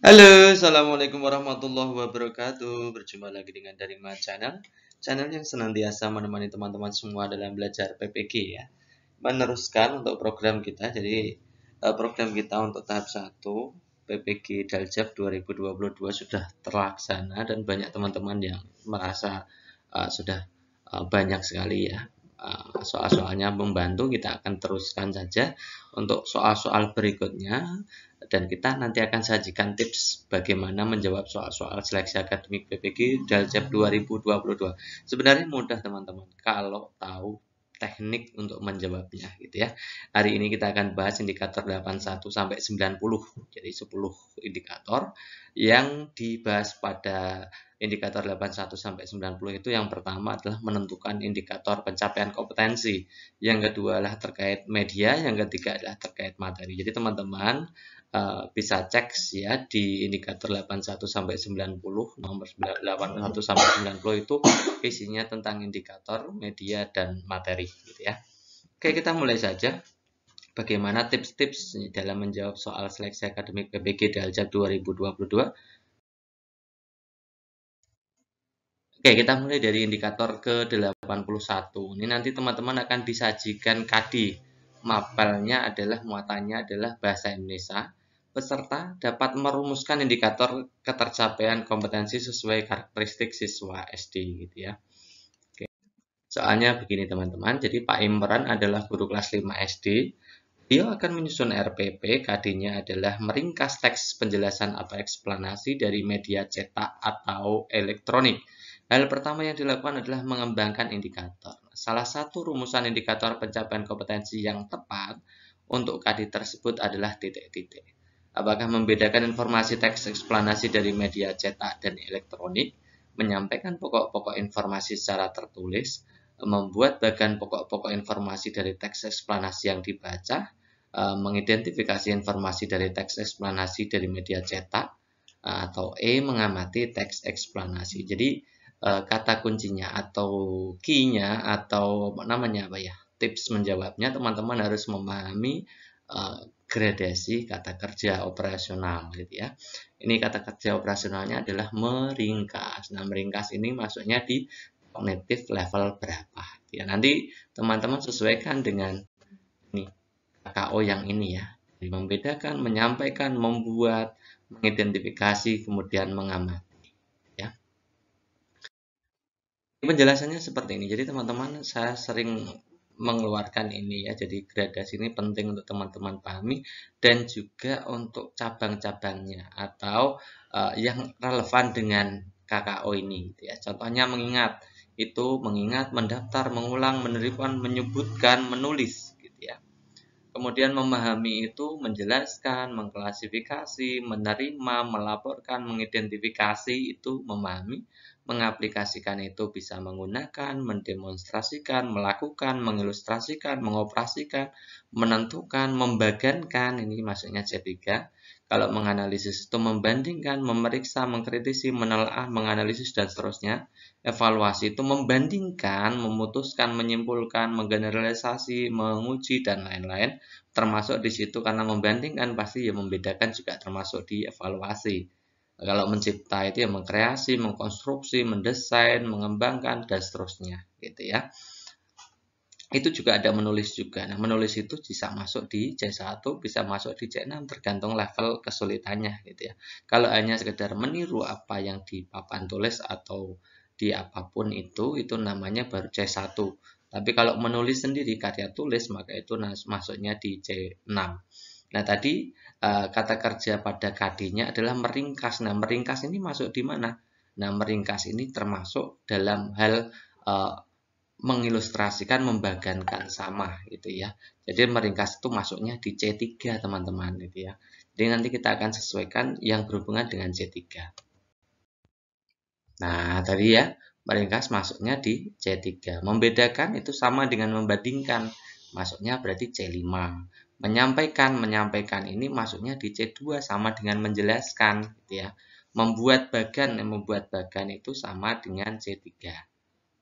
Halo, Assalamualaikum warahmatullahi wabarakatuh Berjumpa lagi dengan dari Ma Channel Channel yang senantiasa menemani teman-teman semua dalam belajar PPG ya Meneruskan untuk program kita Jadi eh, program kita untuk tahap 1 PPG Daljab 2022 sudah terlaksana Dan banyak teman-teman yang merasa uh, sudah uh, banyak sekali ya Eh, soal-soalnya membantu kita akan teruskan saja untuk soal-soal berikutnya dan kita nanti akan sajikan tips bagaimana menjawab soal-soal seleksi akademik PPG Daljab 2022 sebenarnya mudah teman-teman kalau tahu teknik untuk menjawabnya gitu ya. Hari ini kita akan bahas indikator 81 sampai 90. Jadi 10 indikator yang dibahas pada indikator 81 sampai 90 itu yang pertama adalah menentukan indikator pencapaian kompetensi. Yang kedua adalah terkait media, yang ketiga adalah terkait materi. Jadi teman-teman Eh, bisa cek ya di indikator 81 sampai 90 nomor 81 sampai 90 itu isinya tentang indikator media dan materi gitu ya Oke kita mulai saja bagaimana tips-tips dalam menjawab soal seleksi akademik PPG Daljab 2022 Oke, kita mulai dari indikator ke-81. Ini nanti teman-teman akan disajikan kadi mapelnya adalah muatannya adalah bahasa Indonesia peserta dapat merumuskan indikator ketercapaian kompetensi sesuai karakteristik siswa SD gitu ya. Oke. Soalnya begini teman-teman, jadi Pak Imran adalah guru kelas 5 SD. Dia akan menyusun RPP, kadinya adalah meringkas teks penjelasan atau eksplanasi dari media cetak atau elektronik. Hal pertama yang dilakukan adalah mengembangkan indikator. Salah satu rumusan indikator pencapaian kompetensi yang tepat untuk KD tersebut adalah titik-titik. Apakah membedakan informasi teks eksplanasi dari media cetak dan elektronik, menyampaikan pokok-pokok informasi secara tertulis, membuat bagian pokok-pokok informasi dari teks eksplanasi yang dibaca, e, mengidentifikasi informasi dari teks eksplanasi dari media cetak, e, atau E mengamati teks eksplanasi. Jadi e, kata kuncinya atau key-nya atau namanya apa ya? Tips menjawabnya teman-teman harus memahami gradasi kata kerja operasional gitu ya. Ini kata kerja operasionalnya adalah meringkas. Nah, meringkas ini maksudnya di kognitif level berapa. Gitu ya, nanti teman-teman sesuaikan dengan ini KO yang ini ya. Jadi, membedakan, menyampaikan, membuat, mengidentifikasi, kemudian mengamati. Ya. Penjelasannya seperti ini. Jadi teman-teman saya sering mengeluarkan ini ya. Jadi gradasi ini penting untuk teman-teman pahami dan juga untuk cabang-cabangnya atau uh, yang relevan dengan KKO ini gitu ya. Contohnya mengingat itu mengingat, mendaftar, mengulang, menirukan, menyebutkan, menulis gitu ya. Kemudian memahami itu menjelaskan, mengklasifikasi, menerima, melaporkan, mengidentifikasi itu memahami mengaplikasikan itu bisa menggunakan, mendemonstrasikan, melakukan, mengilustrasikan, mengoperasikan, menentukan, membagankan, ini maksudnya C3. Kalau menganalisis itu membandingkan, memeriksa, mengkritisi, menelaah, menganalisis, dan seterusnya. Evaluasi itu membandingkan, memutuskan, menyimpulkan, menggeneralisasi, menguji, dan lain-lain. Termasuk di situ karena membandingkan pasti ya membedakan juga termasuk di evaluasi kalau mencipta itu ya mengkreasi, mengkonstruksi, mendesain, mengembangkan dan seterusnya gitu ya. Itu juga ada menulis juga. Nah, menulis itu bisa masuk di C1, bisa masuk di C6 tergantung level kesulitannya gitu ya. Kalau hanya sekedar meniru apa yang di papan tulis atau di apapun itu itu namanya baru C1. Tapi kalau menulis sendiri karya tulis maka itu masuknya di C6. Nah tadi eh, kata kerja pada KD-nya adalah meringkas. Nah meringkas ini masuk di mana? Nah meringkas ini termasuk dalam hal eh, mengilustrasikan, membagankan sama gitu ya. Jadi meringkas itu masuknya di C3 teman-teman gitu ya. Jadi nanti kita akan sesuaikan yang berhubungan dengan C3. Nah tadi ya meringkas masuknya di C3. Membedakan itu sama dengan membandingkan. Masuknya berarti C5 Menyampaikan, menyampaikan ini masuknya di C2 sama dengan menjelaskan gitu ya. Membuat bagan, membuat bagan itu sama dengan C3.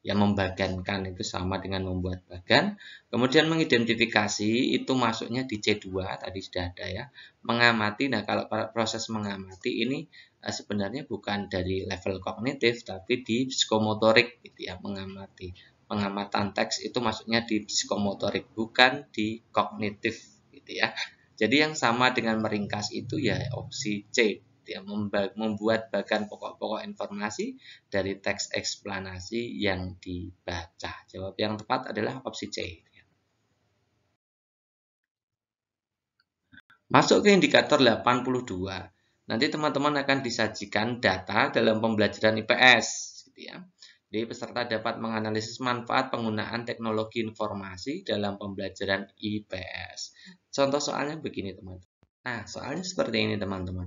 Ya membagankan itu sama dengan membuat bagan. Kemudian mengidentifikasi itu masuknya di C2 tadi sudah ada ya. Mengamati, nah kalau proses mengamati ini eh, sebenarnya bukan dari level kognitif tapi di psikomotorik gitu ya mengamati pengamatan teks itu masuknya di psikomotorik bukan di kognitif gitu ya. Jadi yang sama dengan meringkas itu ya opsi C gitu ya, membuat bagan pokok-pokok informasi dari teks eksplanasi yang dibaca. Jawab yang tepat adalah opsi C. Gitu ya. Masuk ke indikator 82. Nanti teman-teman akan disajikan data dalam pembelajaran IPS. Gitu ya. Jadi peserta dapat menganalisis manfaat penggunaan teknologi informasi dalam pembelajaran IPS. Contoh soalnya begini teman-teman. Nah, soalnya seperti ini teman-teman.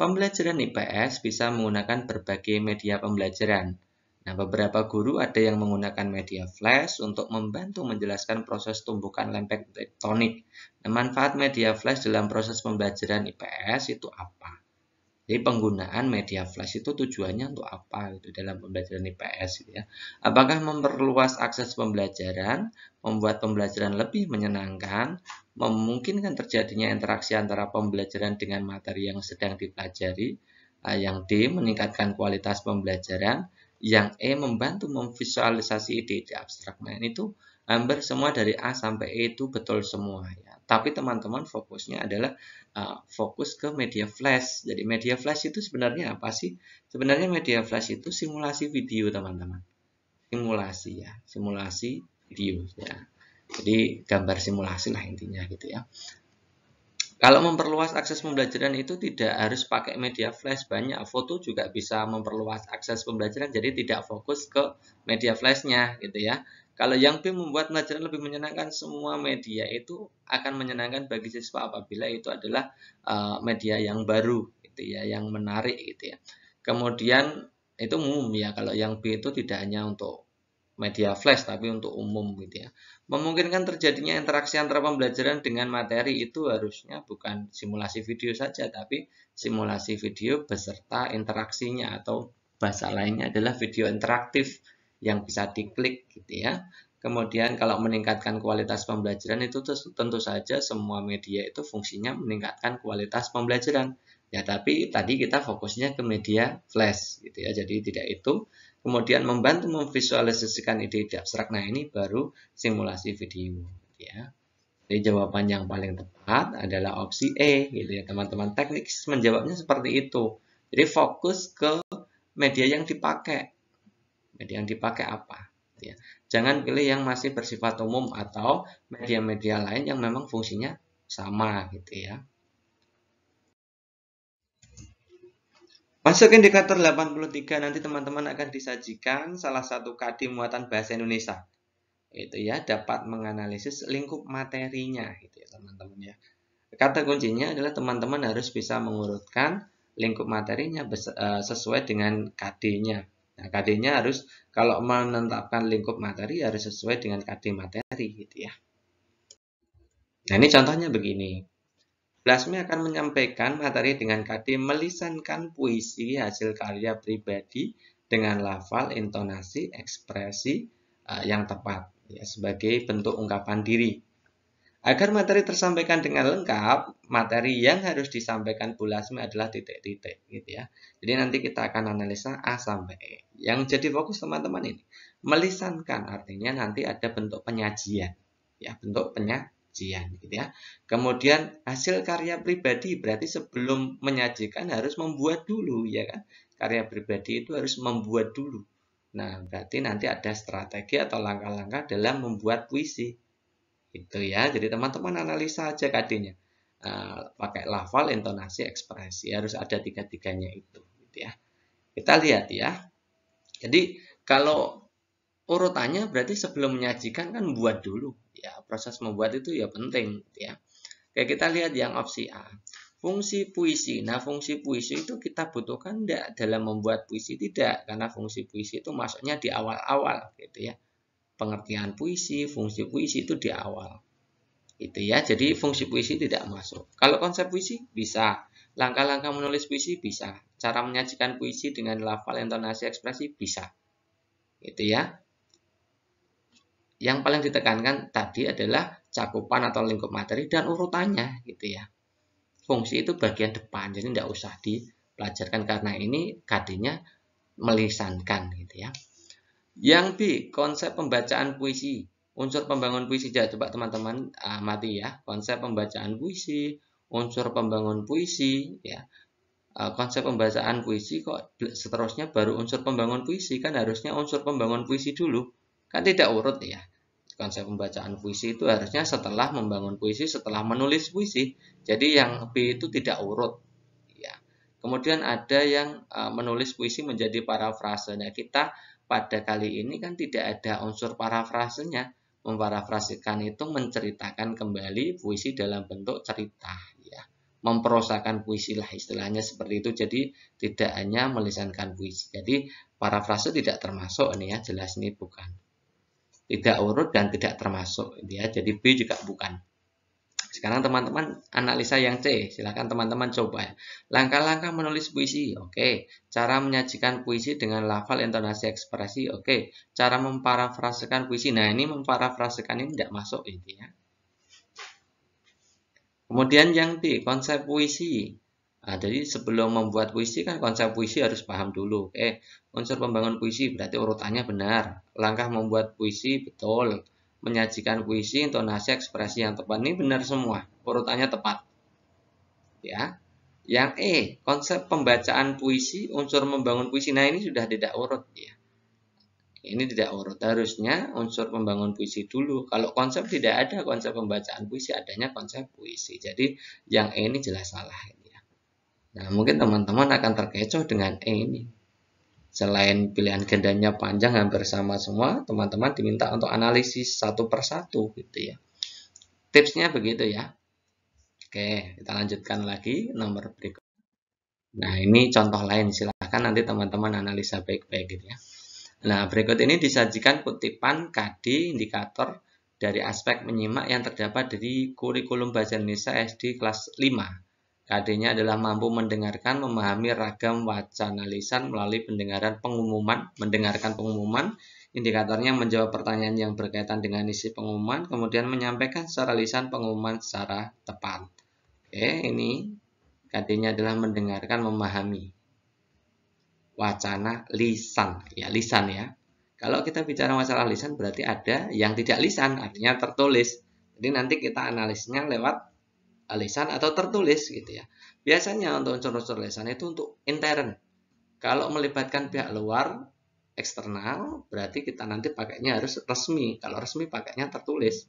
Pembelajaran IPS bisa menggunakan berbagai media pembelajaran. Nah, beberapa guru ada yang menggunakan media flash untuk membantu menjelaskan proses tumbukan lempeng tektonik. Nah, manfaat media flash dalam proses pembelajaran IPS itu apa? Jadi penggunaan media flash itu tujuannya untuk apa gitu dalam pembelajaran IPS gitu ya. Apakah memperluas akses pembelajaran, membuat pembelajaran lebih menyenangkan, memungkinkan terjadinya interaksi antara pembelajaran dengan materi yang sedang dipelajari, eh, yang D meningkatkan kualitas pembelajaran, yang E membantu memvisualisasi ide-ide abstrak. Nah, ini itu hampir semua dari A sampai E itu betul semua ya. Tapi teman-teman fokusnya adalah Ah, fokus ke media flash. Jadi media flash itu sebenarnya apa sih? Sebenarnya media flash itu simulasi video, teman-teman. Simulasi ya, simulasi video ya. Jadi gambar simulasi lah intinya gitu ya. Kalau memperluas akses pembelajaran itu tidak harus pakai media flash banyak. Foto juga bisa memperluas akses pembelajaran jadi tidak fokus ke media flashnya gitu ya. Kalau yang B membuat pelajaran lebih menyenangkan, semua media itu akan menyenangkan bagi siswa apabila itu adalah uh, media yang baru, gitu ya, yang menarik, gitu ya. Kemudian itu umum ya, kalau yang B itu tidak hanya untuk media flash tapi untuk umum gitu ya. Memungkinkan terjadinya interaksi antara pembelajaran dengan materi itu harusnya bukan simulasi video saja tapi simulasi video beserta interaksinya atau bahasa lainnya adalah video interaktif yang bisa diklik gitu ya. Kemudian kalau meningkatkan kualitas pembelajaran itu tentu saja semua media itu fungsinya meningkatkan kualitas pembelajaran. Ya, tapi tadi kita fokusnya ke media flash gitu ya. Jadi tidak itu kemudian membantu memvisualisasikan ide-ide abstrak. Nah, ini baru simulasi video gitu ya. Jadi jawaban yang paling tepat adalah opsi E gitu ya teman-teman. Teknik menjawabnya seperti itu. Jadi fokus ke media yang dipakai media yang dipakai apa gitu ya. jangan pilih yang masih bersifat umum atau media-media lain yang memang fungsinya sama gitu ya Masuk indikator 83 nanti teman-teman akan disajikan salah satu kadi muatan bahasa Indonesia. Itu ya dapat menganalisis lingkup materinya gitu ya teman-teman ya. Kata kuncinya adalah teman-teman harus bisa mengurutkan lingkup materinya eh, sesuai dengan kd Nah, KD-nya harus kalau menetapkan lingkup materi harus sesuai dengan KD materi gitu ya. Nah, ini contohnya begini. Blasmi akan menyampaikan materi dengan KD melisankan puisi hasil karya pribadi dengan lafal, intonasi, ekspresi uh, yang tepat ya, sebagai bentuk ungkapan diri. Agar materi tersampaikan dengan lengkap, materi yang harus disampaikan Bu Lasmi adalah titik-titik gitu ya. Jadi nanti kita akan analisa A sampai E. Yang jadi fokus teman-teman ini melisankan artinya nanti ada bentuk penyajian, ya bentuk penyajian gitu ya. Kemudian hasil karya pribadi berarti sebelum menyajikan harus membuat dulu ya kan. Karya pribadi itu harus membuat dulu. Nah, berarti nanti ada strategi atau langkah-langkah dalam membuat puisi. itu ya. Jadi teman-teman analisa aja katanya Uh, eh, pakai lafal, intonasi, ekspresi. Harus ada tiga-tiganya itu. Gitu ya. Kita lihat ya. Jadi kalau urutannya berarti sebelum menyajikan kan buat dulu ya proses membuat itu ya penting gitu ya Oke kita lihat yang opsi A fungsi puisi nah fungsi puisi itu kita butuhkan tidak dalam membuat puisi tidak karena fungsi puisi itu masuknya di awal-awal gitu ya pengertian puisi fungsi puisi itu di awal itu ya jadi fungsi puisi tidak masuk kalau konsep puisi bisa Langkah-langkah menulis puisi bisa. Cara menyajikan puisi dengan lafal, intonasi, ekspresi bisa. Gitu ya. Yang paling ditekankan tadi adalah cakupan atau lingkup materi dan urutannya gitu ya. Fungsi itu bagian depan, jadi tidak usah dipelajarkan karena ini kadinya melisankan gitu ya. Yang B, konsep pembacaan puisi. Unsur pembangun puisi coba teman-teman ah, mati ya, konsep pembacaan puisi, unsur pembangun puisi, ya eh, konsep pembacaan puisi kok seterusnya baru unsur pembangun puisi kan harusnya unsur pembangun puisi dulu kan tidak urut ya konsep pembacaan puisi itu harusnya setelah membangun puisi setelah menulis puisi jadi yang B itu tidak urut ya kemudian ada yang eh, menulis puisi menjadi parafrasenya kita pada kali ini kan tidak ada unsur parafrasenya memparafrasikan itu menceritakan kembali puisi dalam bentuk cerita memperosakan puisi lah istilahnya seperti itu jadi tidak hanya melisankan puisi jadi parafrase tidak termasuk ini ya jelas ini bukan tidak urut dan tidak termasuk ya jadi B juga bukan sekarang teman-teman analisa yang C silahkan teman-teman coba langkah-langkah menulis puisi oke okay. cara menyajikan puisi dengan lafal intonasi ekspresi oke okay. cara memparafrasekan puisi nah ini memparafrasekan ini tidak masuk ini ya Kemudian yang B, konsep puisi. Nah, jadi sebelum membuat puisi kan konsep puisi harus paham dulu. Eh, unsur pembangun puisi berarti urutannya benar. Langkah membuat puisi betul. Menyajikan puisi, intonasi, ekspresi yang tepat ini benar semua. Urutannya tepat. Ya. Yang E, konsep pembacaan puisi, unsur membangun puisi. Nah, ini sudah tidak urut ya. Ini tidak urut. Harusnya unsur pembangun puisi dulu. Kalau konsep tidak ada konsep pembacaan puisi, adanya konsep puisi. Jadi yang E ini jelas salah. Ini ya. Nah mungkin teman-teman akan terkecoh dengan E ini. Selain pilihan gendanya panjang hampir sama semua, teman-teman diminta untuk analisis satu persatu gitu ya. Tipsnya begitu ya. Oke, kita lanjutkan lagi nomor berikut. Nah, ini contoh lain. Silahkan nanti teman-teman analisa baik-baik gitu ya. Nah, berikut ini disajikan kutipan KD indikator dari aspek menyimak yang terdapat dari kurikulum Bahasa Indonesia SD kelas 5. KD-nya adalah mampu mendengarkan, memahami ragam wacana lisan melalui pendengaran pengumuman, mendengarkan pengumuman, indikatornya menjawab pertanyaan yang berkaitan dengan isi pengumuman, kemudian menyampaikan secara lisan pengumuman secara tepat. Oke, ini KD-nya adalah mendengarkan, memahami wacana lisan ya lisan ya kalau kita bicara masalah lisan berarti ada yang tidak lisan artinya tertulis jadi nanti kita analisnya lewat eh, lisan atau tertulis gitu ya biasanya untuk unsur-unsur lisan itu untuk intern kalau melibatkan pihak luar eksternal berarti kita nanti pakainya harus resmi kalau resmi pakainya tertulis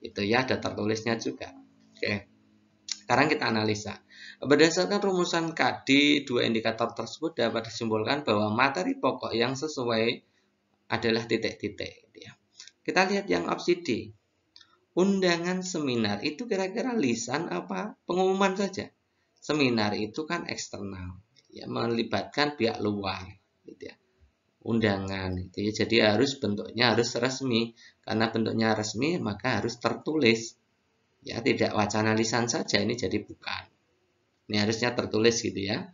itu ya ada tertulisnya juga oke sekarang kita analisa Berdasarkan rumusan KD, dua indikator tersebut dapat disimpulkan bahwa materi pokok yang sesuai adalah titik-titik. Ya. Kita lihat yang opsi D. Undangan seminar itu kira-kira lisan apa pengumuman saja? Seminar itu kan eksternal, ya melibatkan pihak luar, gitu ya undangan gitu ya. Jadi harus bentuknya harus resmi. Karena bentuknya resmi maka harus tertulis. Ya, tidak wacana lisan saja ini jadi bukan. Ini harusnya tertulis gitu ya.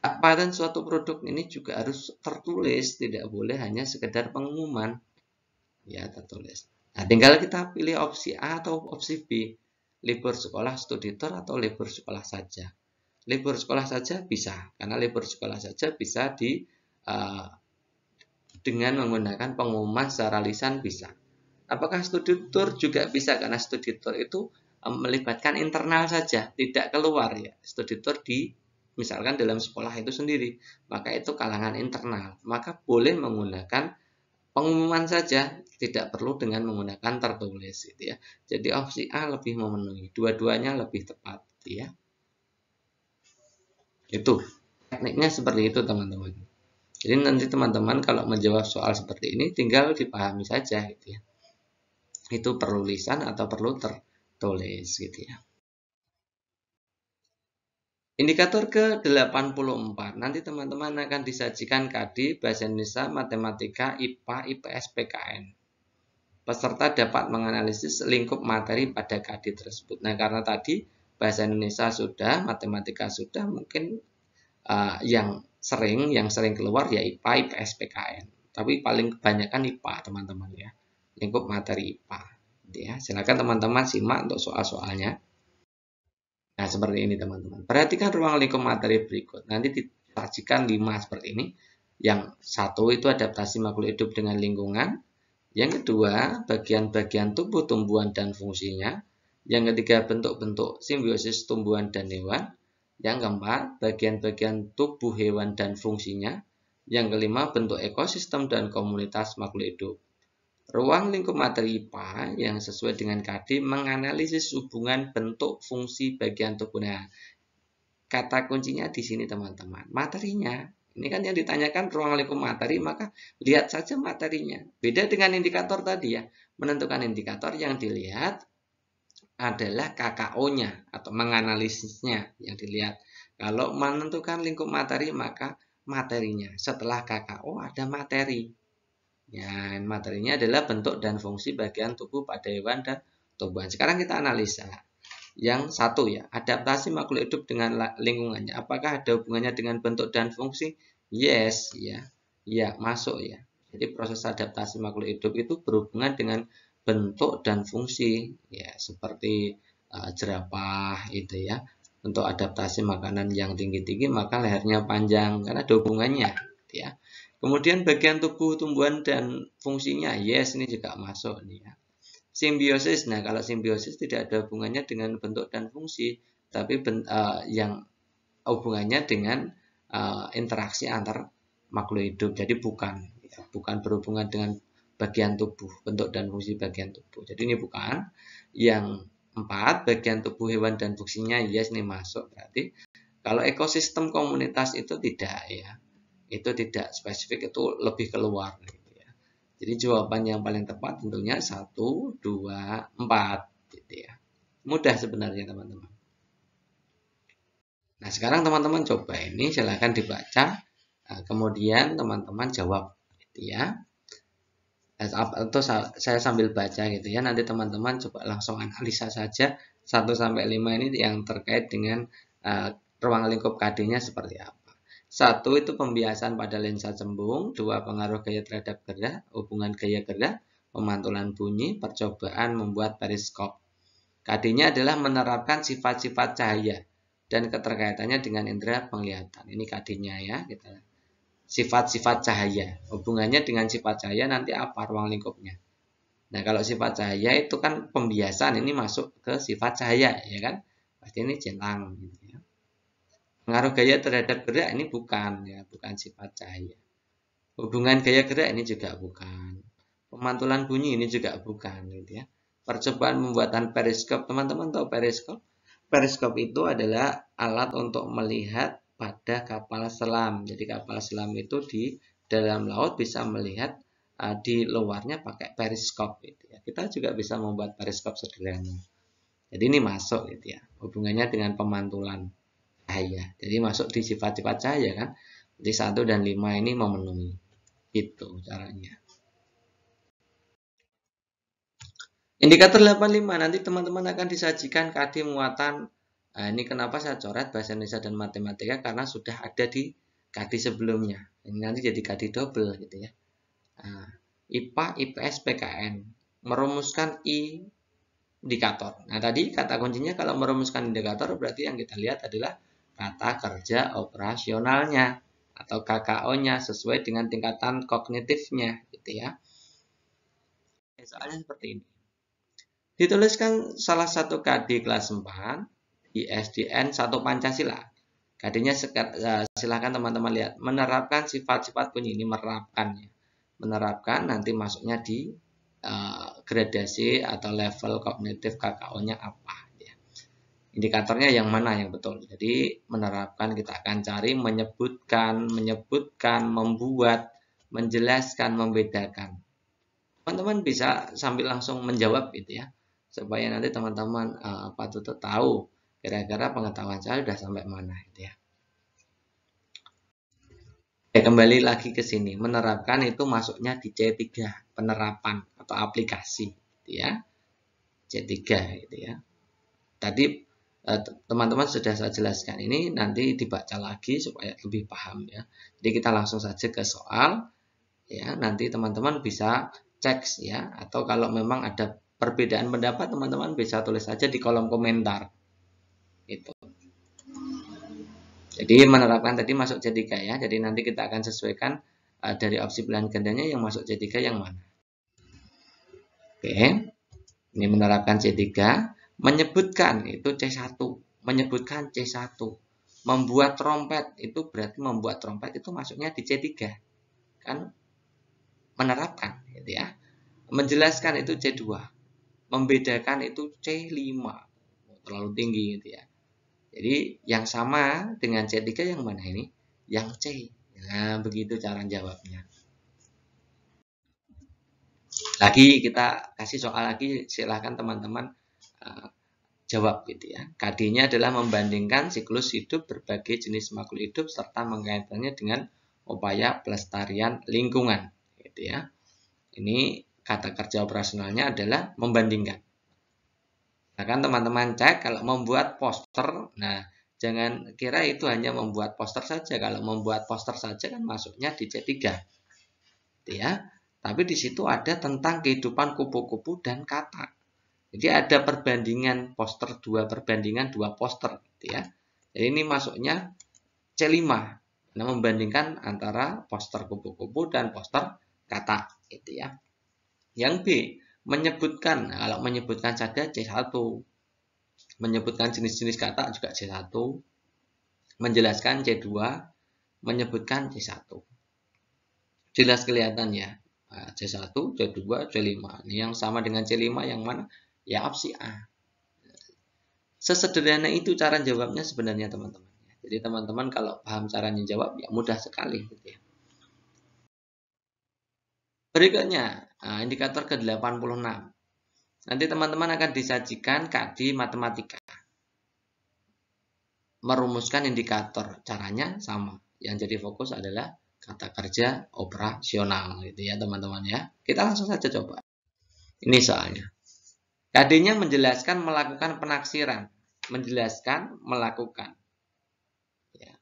dan suatu produk ini juga harus tertulis, tidak boleh hanya sekedar pengumuman. Ya, tertulis. Nah, tinggal kita pilih opsi A atau opsi B. Libur sekolah studi tour atau libur sekolah saja. Libur sekolah saja bisa, karena libur sekolah saja bisa di uh, dengan menggunakan pengumuman secara lisan bisa. Apakah studi tour juga bisa? Karena studi tour itu melibatkan internal saja, tidak keluar ya. Studi tour di misalkan dalam sekolah itu sendiri, maka itu kalangan internal. Maka boleh menggunakan pengumuman saja tidak perlu dengan menggunakan tertulis gitu ya. Jadi opsi A lebih memenuhi, dua-duanya lebih tepat gitu ya. Itu tekniknya seperti itu teman-teman. Jadi nanti teman-teman kalau menjawab soal seperti ini tinggal dipahami saja gitu ya. Itu perlu lisan atau perlu ter tulis gitu ya. Indikator ke-84, nanti teman-teman akan disajikan KD Bahasa Indonesia, Matematika, IPA, IPS, PKN. Peserta dapat menganalisis lingkup materi pada KD tersebut. Nah, karena tadi Bahasa Indonesia sudah, Matematika sudah, mungkin uh, yang sering, yang sering keluar ya IPA, IPS, PKN. Tapi paling kebanyakan IPA, teman-teman ya. Lingkup materi IPA ya silakan teman-teman simak untuk soal-soalnya nah seperti ini teman-teman perhatikan ruang lingkup materi berikut nanti disajikan 5 seperti ini yang satu itu adaptasi makhluk hidup dengan lingkungan yang kedua bagian-bagian tubuh tumbuhan dan fungsinya yang ketiga bentuk-bentuk simbiosis tumbuhan dan hewan yang keempat, bagian-bagian tubuh hewan dan fungsinya. Yang kelima, bentuk ekosistem dan komunitas makhluk hidup. Ruang lingkup materi IPA yang sesuai dengan KD menganalisis hubungan bentuk fungsi bagian tubuhnya kata kuncinya di sini teman-teman. Materinya, ini kan yang ditanyakan ruang lingkup materi, maka lihat saja materinya. Beda dengan indikator tadi ya. Menentukan indikator yang dilihat adalah KKO-nya atau menganalisisnya yang dilihat. Kalau menentukan lingkup materi, maka materinya. Setelah KKO ada materi. Ya, materinya adalah bentuk dan fungsi bagian tubuh pada hewan dan tumbuhan. Sekarang kita analisa. Yang satu ya, adaptasi makhluk hidup dengan lingkungannya. Apakah ada hubungannya dengan bentuk dan fungsi? Yes, ya. Ya, masuk ya. Jadi proses adaptasi makhluk hidup itu berhubungan dengan bentuk dan fungsi ya seperti uh, jerapah itu ya. Untuk adaptasi makanan yang tinggi-tinggi maka lehernya panjang karena ada hubungannya ya. Kemudian bagian tubuh tumbuhan dan fungsinya, yes ini juga masuk nih ya. Simbiosis, nah kalau simbiosis tidak ada hubungannya dengan bentuk dan fungsi, tapi ben, uh, yang hubungannya dengan uh, interaksi antar makhluk hidup. Jadi bukan ya, bukan berhubungan dengan bagian tubuh, bentuk dan fungsi bagian tubuh. Jadi ini bukan. Yang empat, bagian tubuh hewan dan fungsinya, yes ini masuk berarti. Kalau ekosistem komunitas itu tidak ya itu tidak spesifik itu lebih keluar gitu ya. Jadi jawaban yang paling tepat tentunya 1 2 4 gitu ya. Mudah sebenarnya teman-teman. Nah, sekarang teman-teman coba ini silahkan dibaca eh, kemudian teman-teman jawab gitu ya. Eh, atau saya sambil baca gitu ya. Nanti teman-teman coba langsung analisa saja 1 sampai 5 ini yang terkait dengan uh, ruang lingkup KD-nya seperti apa. Satu itu pembiasan pada lensa cembung, dua pengaruh gaya terhadap gerak, hubungan gaya gerak, pemantulan bunyi, percobaan membuat periskop. Kadinya adalah menerapkan sifat-sifat cahaya dan keterkaitannya dengan indera penglihatan. Ini kadinya ya, kita gitu. sifat-sifat cahaya. Hubungannya dengan sifat cahaya nanti apa ruang lingkupnya? Nah, kalau sifat cahaya itu kan pembiasan ini masuk ke sifat cahaya, ya kan? Pasti ini jelang gitu ya. Pengaruh gaya terhadap gerak ini bukan ya, bukan sifat cahaya. Hubungan gaya gerak ini juga bukan. Pemantulan bunyi ini juga bukan gitu ya. Percobaan pembuatan periskop, teman-teman tahu periskop? Periskop itu adalah alat untuk melihat pada kapal selam. Jadi kapal selam itu di dalam laut bisa melihat uh, di luarnya pakai periskop gitu ya. Kita juga bisa membuat periskop sederhana. Jadi ini masuk gitu ya, hubungannya dengan pemantulan cahaya. Jadi masuk di sifat-sifat cahaya kan. Jadi satu dan lima ini memenuhi. Itu caranya. Indikator 85 nanti teman-teman akan disajikan KD muatan. Nah, ini kenapa saya coret bahasa Indonesia dan matematika karena sudah ada di KD sebelumnya. Ini nanti jadi KD double gitu ya. Nah, IPA, IPS, PKN merumuskan I indikator. Nah, tadi kata kuncinya kalau merumuskan indikator berarti yang kita lihat adalah kata kerja operasionalnya atau KKO-nya sesuai dengan tingkatan kognitifnya gitu ya. Soalnya seperti ini. Dituliskan salah satu KD kelas 4 SDN 1 Pancasila. KD-nya eh, silahkan teman-teman lihat. Menerapkan sifat-sifat bunyi ini merapkannya. Menerapkan nanti masuknya di uh, gradasi atau level kognitif KKO-nya apa indikatornya yang mana yang betul. Jadi menerapkan kita akan cari menyebutkan, menyebutkan, membuat, menjelaskan, membedakan. Teman-teman bisa sambil langsung menjawab gitu ya, supaya nanti teman-teman uh, eh, apa tahu kira-kira pengetahuan saya sudah sampai mana gitu ya. Oke, kembali lagi ke sini. Menerapkan itu masuknya di C3, penerapan atau aplikasi gitu ya. C3 gitu ya. Tadi Eh, teman-teman sudah saya jelaskan ini nanti dibaca lagi supaya lebih paham ya jadi kita langsung saja ke soal ya nanti teman-teman bisa cek ya atau kalau memang ada perbedaan pendapat teman-teman bisa tulis saja di kolom komentar itu jadi menerapkan tadi masuk C3 ya jadi nanti kita akan sesuaikan uh, dari opsi pilihan gandanya yang masuk C3 yang mana oke ini menerapkan C3 Menyebutkan itu C1, menyebutkan C1. Membuat trompet itu berarti membuat trompet itu masuknya di C3. Kan menerapkan gitu ya. Menjelaskan itu C2. Membedakan itu C5. Terlalu tinggi gitu ya. Jadi yang sama dengan C3 yang mana ini? Yang C. Nah, begitu cara jawabnya lagi kita kasih soal lagi silahkan teman-teman Eh, jawab gitu ya. KD-nya adalah membandingkan siklus hidup berbagai jenis makhluk hidup serta mengaitkannya dengan upaya pelestarian lingkungan gitu ya. Ini kata kerja operasionalnya adalah membandingkan. Nah, kan teman-teman cek kalau membuat poster, nah jangan kira itu hanya membuat poster saja. Kalau membuat poster saja kan masuknya di C3. Gitu ya. Tapi di situ ada tentang kehidupan kupu-kupu dan katak jadi ada perbandingan poster dua perbandingan dua poster gitu ya. Jadi ini masuknya C5. Nah, membandingkan antara poster kupu-kupu dan poster kata gitu ya. Yang B, menyebutkan. Nah, kalau menyebutkan saja C1. Menyebutkan jenis-jenis kata juga C1. Menjelaskan C2, menyebutkan C1. Jelas kelihatan ya. C1, nah, C2, C5. Ini yang sama dengan C5 yang mana? ya opsi A. Ah. Sesederhana itu cara jawabnya sebenarnya teman-teman. Jadi teman-teman kalau paham caranya jawab ya mudah sekali gitu ya. Berikutnya, ah, indikator ke-86. Nanti teman-teman akan disajikan KD matematika. Merumuskan indikator, caranya sama. Yang jadi fokus adalah kata kerja operasional gitu ya teman-teman ya. Kita langsung saja coba. Ini soalnya. Tadinya menjelaskan melakukan penaksiran, menjelaskan melakukan. Ya.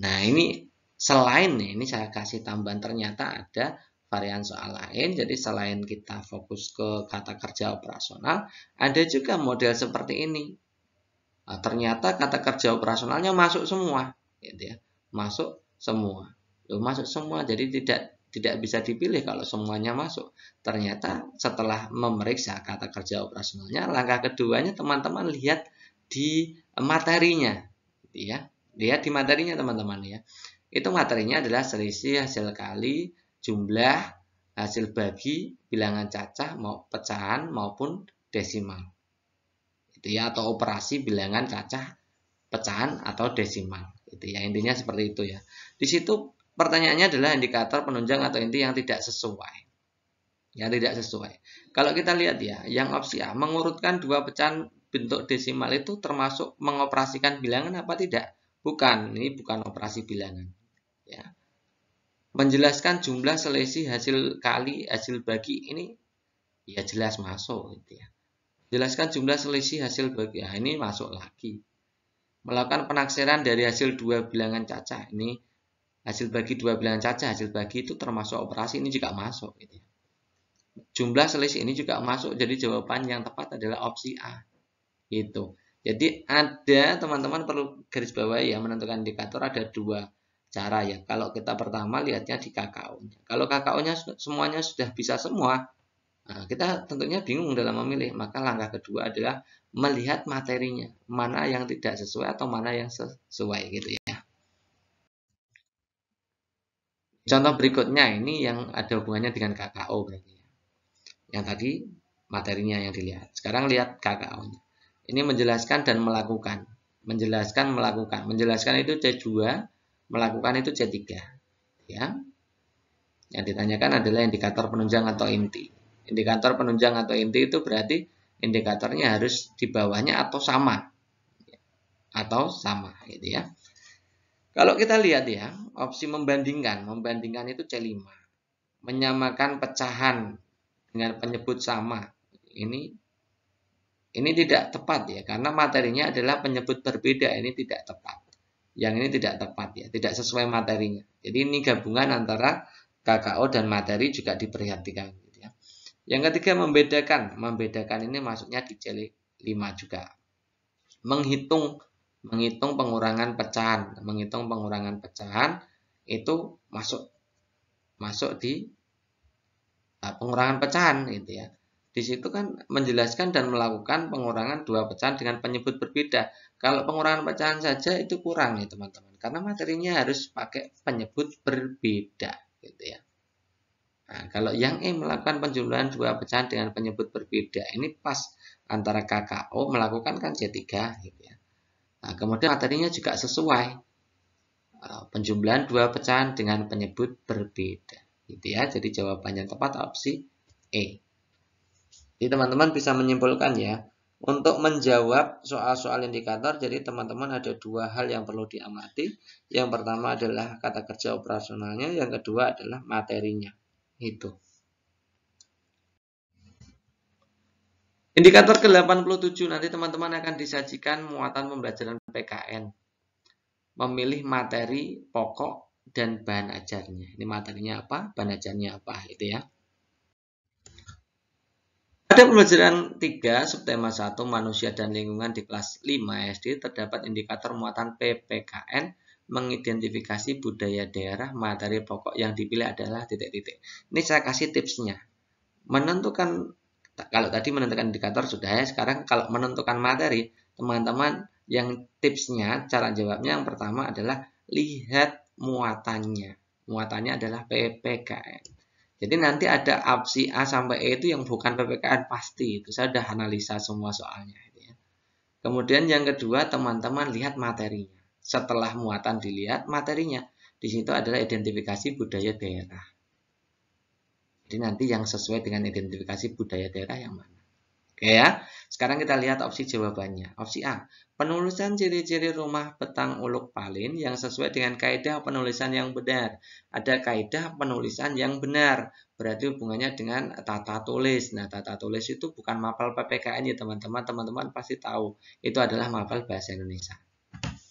Nah ini selain ini saya kasih tambahan ternyata ada varian soal lain. Jadi selain kita fokus ke kata kerja operasional, ada juga model seperti ini. Nah, ternyata kata kerja operasionalnya masuk semua, gitu ya, masuk semua, masuk semua. Jadi tidak tidak bisa dipilih kalau semuanya masuk. Ternyata setelah memeriksa kata kerja operasionalnya, langkah keduanya teman-teman lihat di materinya, ya. Lihat di materinya teman-teman ya. Itu materinya adalah selisih hasil kali, jumlah, hasil bagi, bilangan cacah, mau pecahan maupun desimal. Itu ya atau operasi bilangan cacah, pecahan atau desimal. Itu ya intinya seperti itu ya. Di situ pertanyaannya adalah indikator penunjang atau inti yang tidak sesuai. Yang tidak sesuai. Kalau kita lihat ya, yang opsi A mengurutkan dua pecahan bentuk desimal itu termasuk mengoperasikan bilangan apa tidak? Bukan, ini bukan operasi bilangan. Ya. Menjelaskan jumlah selisih hasil kali, hasil bagi ini ya jelas masuk gitu ya. Jelaskan jumlah selisih hasil bagi, ya, ini masuk lagi. Melakukan penaksiran dari hasil dua bilangan cacah ini hasil bagi dua bilangan cacah hasil bagi itu termasuk operasi ini juga masuk gitu ya. jumlah selisih ini juga masuk jadi jawaban yang tepat adalah opsi A gitu jadi ada teman-teman perlu garis bawahi ya menentukan indikator ada dua cara ya kalau kita pertama lihatnya di KKO -nya. kalau KKO nya semuanya sudah bisa semua nah, kita tentunya bingung dalam memilih maka langkah kedua adalah melihat materinya mana yang tidak sesuai atau mana yang sesuai gitu ya Contoh berikutnya ini yang ada hubungannya dengan KKO berarti. Ya. Yang tadi materinya yang dilihat. Sekarang lihat KKO-nya. Ini menjelaskan dan melakukan. Menjelaskan, melakukan. Menjelaskan itu C2, melakukan itu C3. Ya. Yang ditanyakan adalah indikator penunjang atau inti. Indikator penunjang atau inti itu berarti indikatornya harus di bawahnya atau sama. Atau sama gitu ya. Kalau kita lihat ya, opsi membandingkan, membandingkan itu C5. Menyamakan pecahan dengan penyebut sama. Ini ini tidak tepat ya, karena materinya adalah penyebut berbeda, ini tidak tepat. Yang ini tidak tepat ya, tidak sesuai materinya. Jadi ini gabungan antara KKO dan materi juga diperhatikan. Gitu ya. Yang ketiga membedakan, membedakan ini maksudnya di C5 juga. Menghitung menghitung pengurangan pecahan. Menghitung pengurangan pecahan itu masuk masuk di eh, pengurangan pecahan gitu ya. Di situ kan menjelaskan dan melakukan pengurangan dua pecahan dengan penyebut berbeda. Kalau pengurangan pecahan saja itu kurang ya teman-teman. Karena materinya harus pakai penyebut berbeda gitu ya. Nah, kalau yang E melakukan penjumlahan dua pecahan dengan penyebut berbeda, ini pas antara KKO melakukan kan C3 gitu ya. Nah, kemudian materinya juga sesuai. Eh, penjumlahan dua pecahan dengan penyebut berbeda. Gitu ya. Jadi jawaban yang tepat opsi E. Jadi teman-teman bisa menyimpulkan ya. Untuk menjawab soal-soal indikator, jadi teman-teman ada dua hal yang perlu diamati. Yang pertama adalah kata kerja operasionalnya, yang kedua adalah materinya. Itu. Indikator ke-87 nanti teman-teman akan disajikan muatan pembelajaran PKN. Memilih materi pokok dan bahan ajarnya. Ini materinya apa, bahan ajarnya apa Itu ya. Pada pembelajaran 3 subtema 1 manusia dan lingkungan di kelas 5 SD terdapat indikator muatan PPKN mengidentifikasi budaya daerah materi pokok yang dipilih adalah titik-titik. Ini saya kasih tipsnya. Menentukan kalau tadi menentukan indikator sudah ya, sekarang kalau menentukan materi, teman-teman yang tipsnya, cara jawabnya yang pertama adalah lihat muatannya. Muatannya adalah PPKN. Jadi nanti ada opsi A sampai E itu yang bukan PPKN pasti. Itu saya sudah analisa semua soalnya. Gitu ya. Kemudian yang kedua, teman-teman lihat materinya. Setelah muatan dilihat, materinya. Di situ adalah identifikasi budaya daerah. Jadi nanti yang sesuai dengan identifikasi budaya daerah yang mana. Oke ya. Sekarang kita lihat opsi jawabannya. Opsi A. Penulisan ciri-ciri rumah petang uluk palin yang sesuai dengan kaedah penulisan yang benar. Ada kaedah penulisan yang benar. Berarti hubungannya dengan tata tulis. Nah, tata tulis itu bukan mapel PPKN ya teman-teman. Teman-teman pasti tahu. Itu adalah mapel bahasa Indonesia.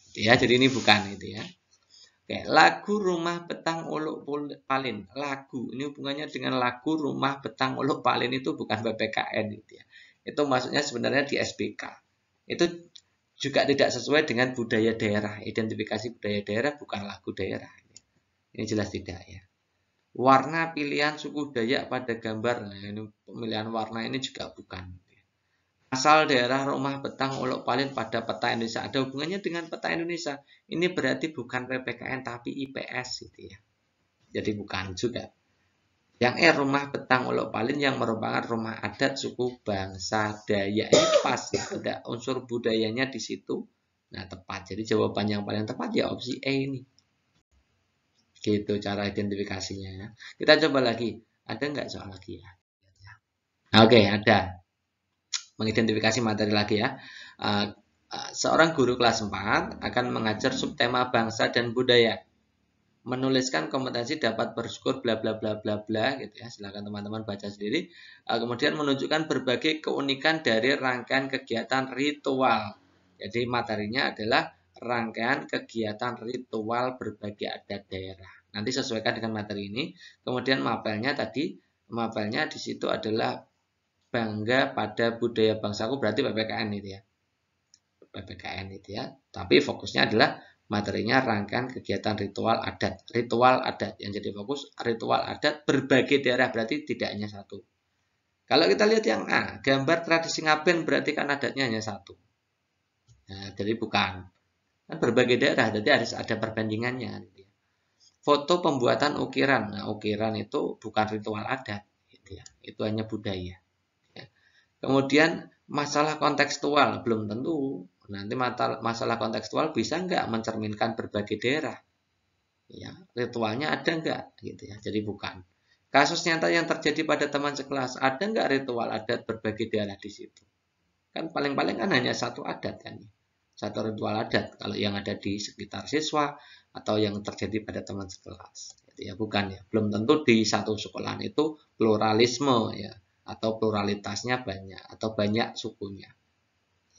Gitu ya, jadi ini bukan itu ya. Oke, lagu Rumah Betang Olok Palin. Lagu ini hubungannya dengan lagu Rumah Betang Olok Palin itu bukan BPKN gitu ya. Itu maksudnya sebenarnya di SBK. Itu juga tidak sesuai dengan budaya daerah. Identifikasi budaya daerah bukan lagu daerah. Ini jelas tidak ya. Warna pilihan suku Dayak pada gambar. Nah, ini pemilihan warna ini juga bukan asal daerah rumah betang ulok palin pada peta Indonesia. Ada hubungannya dengan peta Indonesia. Ini berarti bukan PPKN tapi IPS gitu ya. Jadi bukan juga. Yang R rumah betang ulok palin yang merupakan rumah adat suku bangsa Dayak ini pas gitu, ada unsur budayanya di situ. Nah tepat. Jadi jawaban yang paling tepat ya opsi E ini. Gitu cara identifikasinya ya. Kita coba lagi. Ada nggak soal lagi ya? Oke, okay, ada mengidentifikasi materi lagi ya. Eh, eh, seorang guru kelas 4 akan mengajar subtema bangsa dan budaya. Menuliskan kompetensi dapat bersyukur bla bla bla bla bla gitu ya. Silakan teman-teman baca sendiri. Eh, kemudian menunjukkan berbagai keunikan dari rangkaian kegiatan ritual. Jadi materinya adalah rangkaian kegiatan ritual berbagai adat daerah. Nanti sesuaikan dengan materi ini. Kemudian mapelnya tadi, mapelnya di situ adalah bangga pada budaya bangsaku berarti PPKN itu ya. PPKN itu ya. Tapi fokusnya adalah materinya rangkaian kegiatan ritual adat. Ritual adat yang jadi fokus ritual adat berbagai daerah berarti tidak hanya satu. Kalau kita lihat yang A, gambar tradisi ngaben berarti kan adatnya hanya satu. Nah, jadi bukan. Kan berbagai daerah, jadi harus ada perbandingannya. Gitu ya. Foto pembuatan ukiran. Nah, ukiran itu bukan ritual adat. Gitu ya. Itu hanya budaya. Kemudian masalah kontekstual belum tentu. Nanti masalah kontekstual bisa nggak mencerminkan berbagai daerah? Ya, ritualnya ada nggak? Gitu ya. Jadi bukan. Kasus nyata yang terjadi pada teman sekelas, ada nggak ritual adat berbagai daerah di situ? Kan paling-paling kan hanya satu adat kan ya. satu ritual adat kalau yang ada di sekitar siswa atau yang terjadi pada teman sekelas. Gitu ya bukan ya, belum tentu di satu sekolahan itu pluralisme ya atau pluralitasnya banyak atau banyak sukunya.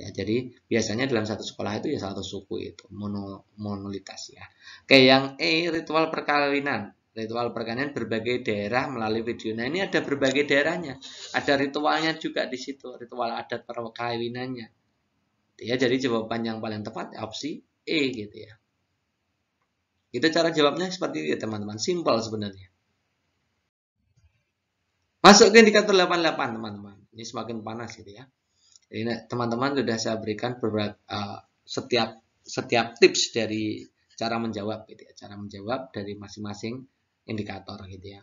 Ya, jadi biasanya dalam satu sekolah itu ya satu suku itu mono, monolitas ya. Oke, yang E ritual perkawinan. Ritual perkawinan berbagai daerah melalui video. Nah, ini ada berbagai daerahnya. Ada ritualnya juga di situ, ritual adat perkawinannya. Ya, jadi jawaban yang paling tepat opsi E gitu ya. Itu cara jawabnya seperti itu ya, teman-teman. simpel sebenarnya. Masuk ke indikator 88 teman-teman. Ini semakin panas gitu ya. Ini teman-teman sudah saya berikan beberapa uh, setiap setiap tips dari cara menjawab gitu ya. Cara menjawab dari masing-masing indikator gitu ya.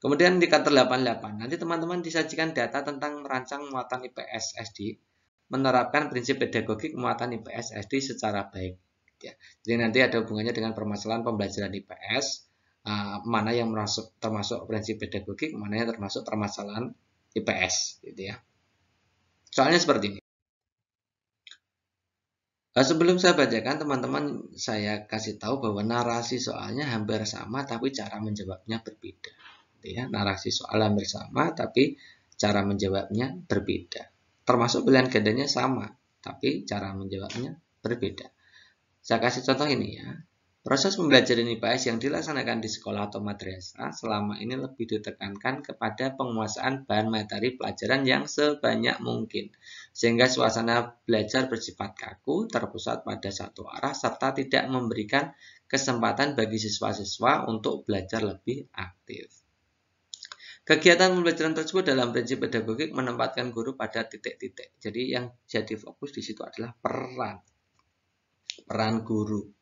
Kemudian indikator 88. Nanti teman-teman disajikan data tentang merancang muatan IPS SD, menerapkan prinsip pedagogik muatan IPS SD secara baik. Gitu ya. Jadi nanti ada hubungannya dengan permasalahan pembelajaran IPS Ah, mana yang masuk, termasuk prinsip pedagogik, mana yang termasuk permasalahan IPS, gitu ya. Soalnya seperti ini. Ah, sebelum saya bacakan, teman-teman saya kasih tahu bahwa narasi soalnya hampir sama, tapi cara menjawabnya berbeda. Gitu ya. Narasi soal hampir sama, tapi cara menjawabnya berbeda. Termasuk pilihan gandanya sama, tapi cara menjawabnya berbeda. Saya kasih contoh ini ya. Proses pembelajaran IPS yang dilaksanakan di sekolah atau madrasah selama ini lebih ditekankan kepada penguasaan bahan materi pelajaran yang sebanyak mungkin, sehingga suasana belajar bersifat kaku, terpusat pada satu arah, serta tidak memberikan kesempatan bagi siswa-siswa untuk belajar lebih aktif. Kegiatan pembelajaran tersebut dalam prinsip pedagogik menempatkan guru pada titik-titik. Jadi yang jadi fokus di situ adalah peran, peran guru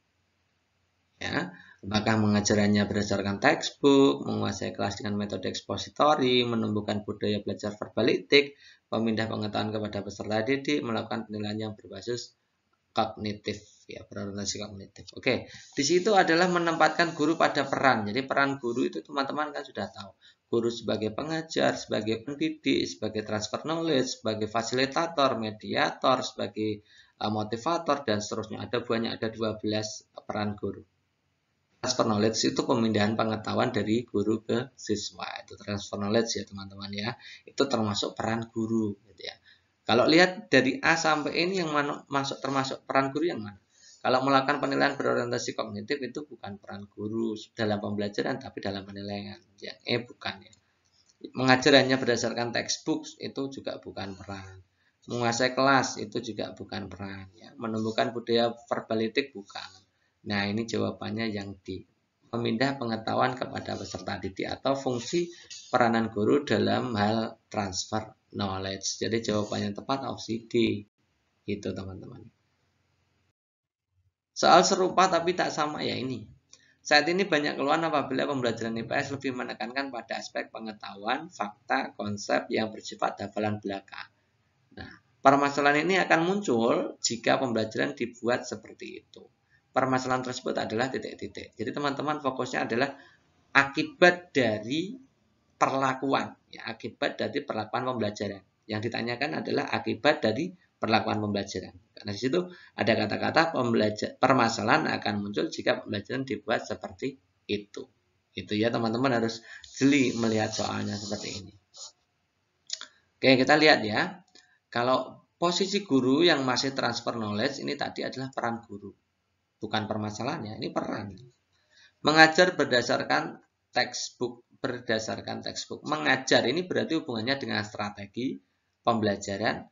ya apakah mengajarannya berdasarkan textbook, menguasai kelas dengan metode ekspositori, menumbuhkan budaya belajar verbalitik, pemindah pengetahuan kepada peserta didik, melakukan penilaian yang berbasis kognitif ya berorientasi kognitif. Oke, di situ adalah menempatkan guru pada peran. Jadi peran guru itu teman-teman kan sudah tahu. Guru sebagai pengajar, sebagai pendidik, sebagai transfer knowledge, sebagai fasilitator, mediator, sebagai eh, motivator dan seterusnya. Ada banyak ada 12 peran guru transfer knowledge itu pemindahan pengetahuan dari guru ke siswa itu transfer knowledge ya teman-teman ya itu termasuk peran guru gitu ya kalau lihat dari A sampai ini yang masuk termasuk peran guru yang mana kalau melakukan penilaian berorientasi kognitif itu bukan peran guru dalam pembelajaran tapi dalam penilaian yang E bukan ya mengajar berdasarkan textbook itu juga bukan peran menguasai kelas itu juga bukan peran ya menemukan budaya verbalitik bukan Nah, ini jawabannya yang D. Memindah pengetahuan kepada peserta didik atau fungsi peranan guru dalam hal transfer knowledge. Jadi jawabannya tepat opsi D. Itu teman-teman. Soal serupa tapi tak sama ya ini. Saat ini banyak keluhan apabila pembelajaran IPS lebih menekankan pada aspek pengetahuan, fakta, konsep yang bersifat hafalan belaka. Nah, permasalahan ini akan muncul jika pembelajaran dibuat seperti itu permasalahan tersebut adalah titik-titik. Jadi teman-teman fokusnya adalah akibat dari perlakuan, ya, akibat dari perlakuan pembelajaran. Yang ditanyakan adalah akibat dari perlakuan pembelajaran. Karena di situ ada kata-kata permasalahan akan muncul jika pembelajaran dibuat seperti itu. Itu ya teman-teman harus jeli melihat soalnya seperti ini. Oke, kita lihat ya. Kalau posisi guru yang masih transfer knowledge ini tadi adalah peran guru bukan permasalahannya, ini peran. Mengajar berdasarkan textbook, berdasarkan textbook. Mengajar ini berarti hubungannya dengan strategi, pembelajaran,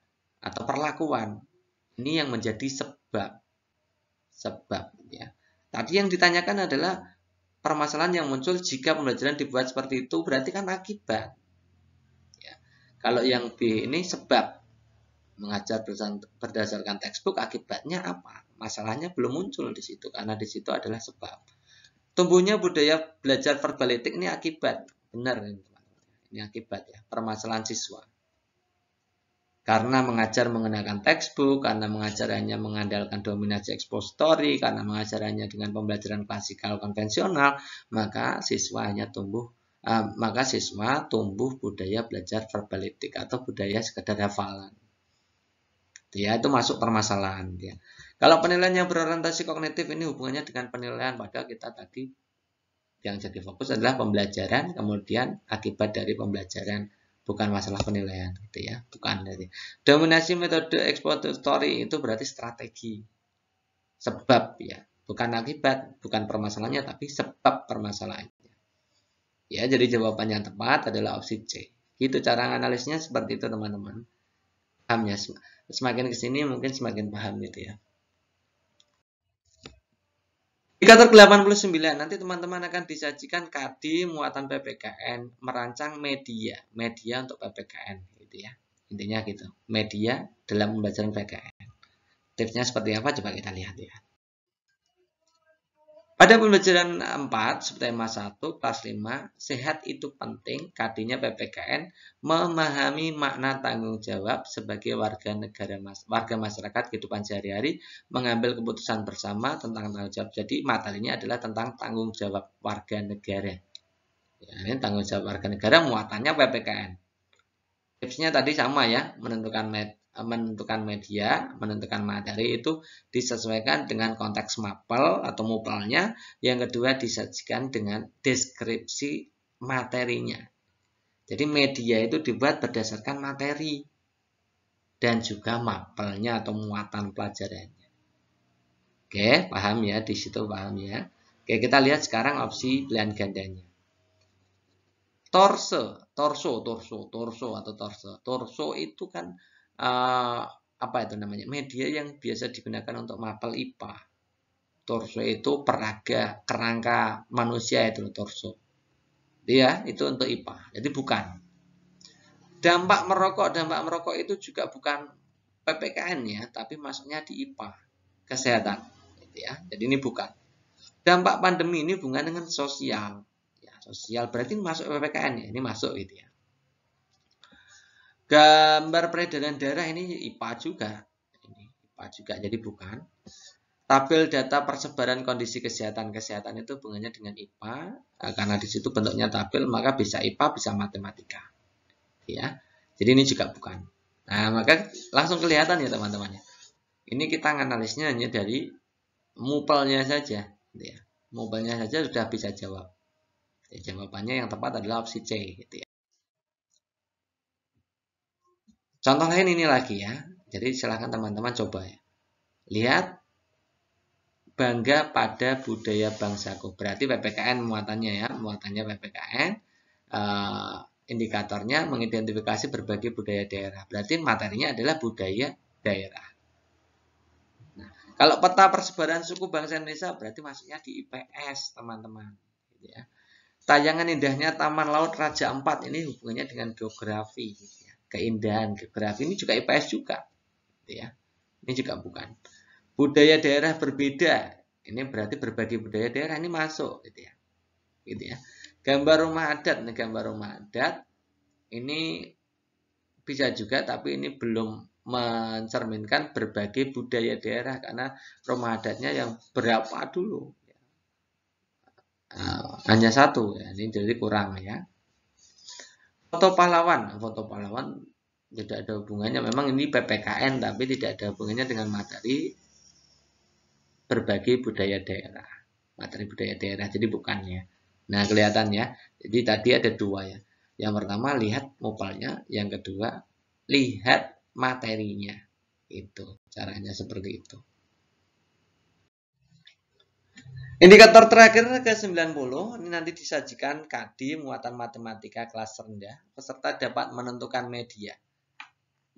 atau perlakuan. Ini yang menjadi sebab. Sebab, ya. Tadi yang ditanyakan adalah permasalahan yang muncul jika pembelajaran dibuat seperti itu, berarti kan akibat. Ya. Kalau yang B ini sebab, mengajar berdasarkan textbook, akibatnya apa? masalahnya belum muncul di situ karena di situ adalah sebab. Tumbuhnya budaya belajar verbalitik ini akibat. Benar ini kan, teman Ini akibat ya, permasalahan siswa. Karena mengajar menggunakan textbook, karena mengajar hanya mengandalkan dominasi ekspositori, karena mengajar hanya dengan pembelajaran klasikal konvensional, maka siswa hanya tumbuh uh, maka siswa tumbuh budaya belajar verbalitik atau budaya sekedar hafalan. Ya, itu masuk permasalahan ya. Kalau penilaian yang berorientasi kognitif ini hubungannya dengan penilaian pada kita tadi yang jadi fokus adalah pembelajaran, kemudian akibat dari pembelajaran bukan masalah penilaian gitu ya, bukan dari dominasi metode expository itu berarti strategi sebab ya, bukan akibat, bukan permasalahannya tapi sebab permasalahannya. Ya, jadi jawaban yang tepat adalah opsi C. Gitu cara analisnya seperti itu teman-teman. Pahamnya -teman. semakin kesini mungkin semakin paham gitu ya. Indikator 89 nanti teman-teman akan disajikan KD muatan PPKN, merancang media, media untuk PPKN gitu ya. Intinya gitu, media dalam pembelajaran PPKN. Tipsnya seperti apa coba kita lihat ya. Pada pembelajaran 4, subtema 1, kelas 5, sehat itu penting, katanya PPKN, memahami makna tanggung jawab sebagai warga negara warga masyarakat kehidupan sehari-hari, mengambil keputusan bersama tentang tanggung jawab. Jadi materinya adalah tentang tanggung jawab warga negara. Ya, ini tanggung jawab warga negara muatannya PPKN. Tipsnya tadi sama ya, menentukan met menentukan media, menentukan materi itu disesuaikan dengan konteks mapel atau mupelnya. Yang kedua disajikan dengan deskripsi materinya. Jadi media itu dibuat berdasarkan materi dan juga mapelnya atau muatan pelajarannya. Oke, paham ya di situ paham ya. Oke, kita lihat sekarang opsi pilihan gandanya torso, torso, torso, torso atau torso. Torso itu kan uh, apa itu namanya media yang biasa digunakan untuk mapel IPA. Torso itu peraga kerangka manusia itu torso. Iya, itu untuk IPA. Jadi bukan. Dampak merokok, dampak merokok itu juga bukan PPKN ya, tapi masuknya di IPA kesehatan. Gitu ya. Jadi ini bukan. Dampak pandemi ini bukan dengan sosial. Ya, sosial berarti masuk PPKN ya, ini masuk gitu ya gambar peredaran darah ini IPA juga. Ini IPA juga, jadi bukan. Tabel data persebaran kondisi kesehatan-kesehatan itu hubungannya dengan IPA, nah, karena di situ bentuknya tabel, maka bisa IPA, bisa matematika. Ya, jadi ini juga bukan. Nah, maka langsung kelihatan ya teman-temannya. Ini kita analisnya hanya dari mupelnya saja. ya. Mupelnya saja sudah bisa jawab. Ya, jawabannya yang tepat adalah opsi C. Gitu ya. Contoh lain ini lagi ya. Jadi silahkan teman-teman coba ya. Lihat bangga pada budaya bangsaku. Berarti PPKN muatannya ya, muatannya PPKN. E, eh, indikatornya mengidentifikasi berbagai budaya daerah. Berarti materinya adalah budaya daerah. Nah, kalau peta persebaran suku bangsa Indonesia berarti masuknya di IPS, teman-teman. Gitu ya. Tayangan indahnya Taman Laut Raja Empat ini hubungannya dengan geografi. Gitu ya keindahan geografi ini juga IPS juga gitu ya ini juga bukan budaya daerah berbeda ini berarti berbagai budaya daerah ini masuk gitu ya gitu ya gambar rumah adat nih gambar rumah adat ini bisa juga tapi ini belum mencerminkan berbagai budaya daerah karena rumah adatnya yang berapa dulu ya. eh, hanya satu ya ini jadi kurang ya foto pahlawan foto pahlawan tidak ada hubungannya memang ini PPKN tapi tidak ada hubungannya dengan materi berbagi budaya daerah materi budaya daerah jadi bukannya nah kelihatan ya. jadi tadi ada dua ya yang pertama lihat mopalnya yang kedua lihat materinya itu caranya seperti itu Indikator terakhir ke-90 ini nanti disajikan KD muatan matematika kelas rendah. Peserta dapat menentukan media.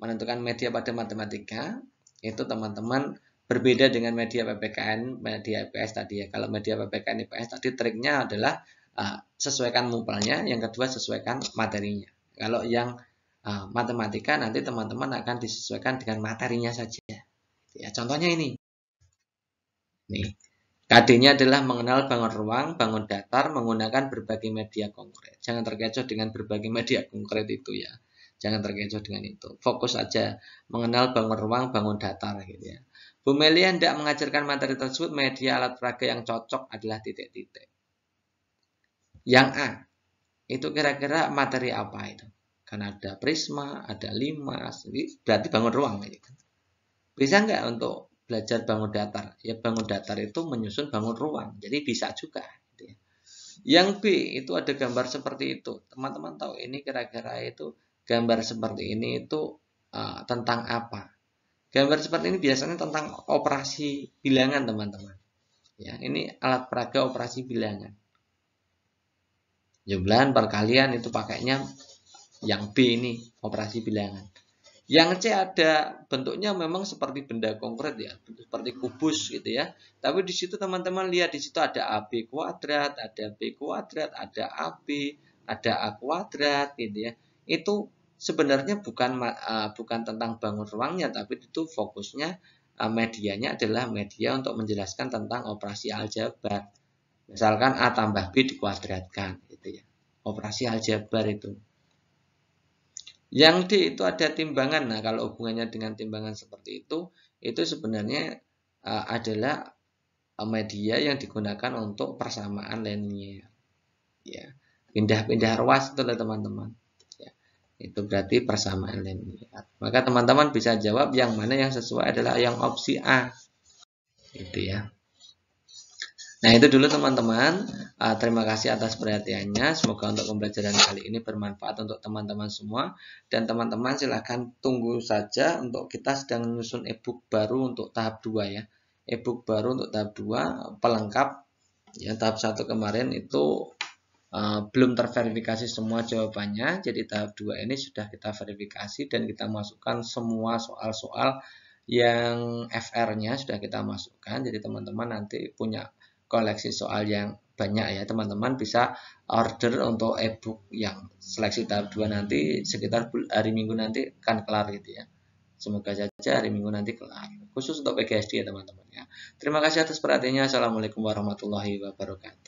Menentukan media pada matematika itu teman-teman berbeda dengan media PPKN, media IPS tadi ya. Kalau media PPKN IPS tadi triknya adalah uh, sesuaikan mumpelnya, yang kedua sesuaikan materinya. Kalau yang uh, matematika nanti teman-teman akan disesuaikan dengan materinya saja. Ya, contohnya ini. Nih, KD-nya adalah mengenal bangun ruang, bangun datar menggunakan berbagai media konkret. Jangan terkecoh dengan berbagai media konkret itu ya. Jangan terkecoh dengan itu. Fokus aja mengenal bangun ruang, bangun datar gitu ya. Bu Melia tidak mengajarkan materi tersebut, media alat peraga yang cocok adalah titik-titik. Yang A, itu kira-kira materi apa itu? Karena ada prisma, ada limas, berarti bangun ruang. Gitu. Bisa nggak untuk belajar bangun datar. Ya bangun datar itu menyusun bangun ruang. Jadi bisa juga. Gitu ya. Yang B itu ada gambar seperti itu. Teman-teman tahu ini kira-kira itu gambar seperti ini itu uh, tentang apa? Gambar seperti ini biasanya tentang operasi bilangan teman-teman. Ya, ini alat peraga operasi bilangan. Jumlahan perkalian itu pakainya yang B ini operasi bilangan. Yang C ada bentuknya memang seperti benda konkret ya, seperti kubus gitu ya. Tapi di situ teman-teman lihat di situ ada AB kuadrat, ada B kuadrat, ada AB, ada A kuadrat gitu ya. Itu sebenarnya bukan e, bukan tentang bangun ruangnya tapi itu fokusnya e, medianya adalah media untuk menjelaskan tentang operasi aljabar. Misalkan A tambah B dikuadratkan gitu ya. Operasi aljabar itu. Yang D itu ada timbangan. Nah, kalau hubungannya dengan timbangan seperti itu, itu sebenarnya uh, adalah eh, media yang digunakan untuk persamaan linear Ya, pindah-pindah ruas itu lah teman-teman. Ya, itu berarti persamaan linear Maka teman-teman bisa jawab yang mana yang sesuai adalah yang opsi A. gitu ya. Nah itu dulu teman-teman. Uh, terima kasih atas perhatiannya. Semoga untuk pembelajaran kali ini bermanfaat untuk teman-teman semua. Dan teman-teman silahkan tunggu saja untuk kita sedang menyusun e-book baru untuk tahap 2 ya. E-book baru untuk tahap 2 pelengkap. Ya, tahap 1 kemarin itu Uh, belum terverifikasi semua jawabannya, jadi tahap 2 ini sudah kita verifikasi dan kita masukkan semua soal-soal yang FR-nya sudah kita masukkan. Jadi teman-teman nanti punya koleksi soal yang banyak ya teman-teman bisa order untuk ebook yang seleksi tahap 2 nanti sekitar hari Minggu nanti kan kelar gitu ya. Semoga saja hari Minggu nanti kelar. Khusus untuk PGSD ya teman-teman ya. Terima kasih atas perhatiannya. Assalamualaikum warahmatullahi wabarakatuh.